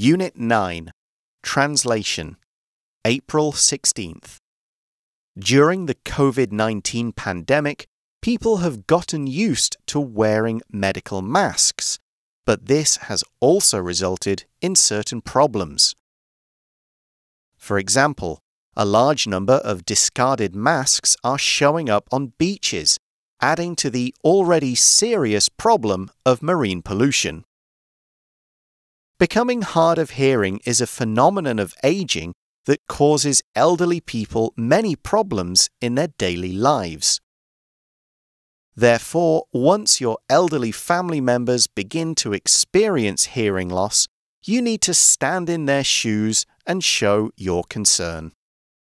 Unit 9 Translation April 16th. During the COVID 19 pandemic, people have gotten used to wearing medical masks, but this has also resulted in certain problems. For example, a large number of discarded masks are showing up on beaches, adding to the already serious problem of marine pollution. Becoming hard of hearing is a phenomenon of aging that causes elderly people many problems in their daily lives. Therefore, once your elderly family members begin to experience hearing loss, you need to stand in their shoes and show your concern.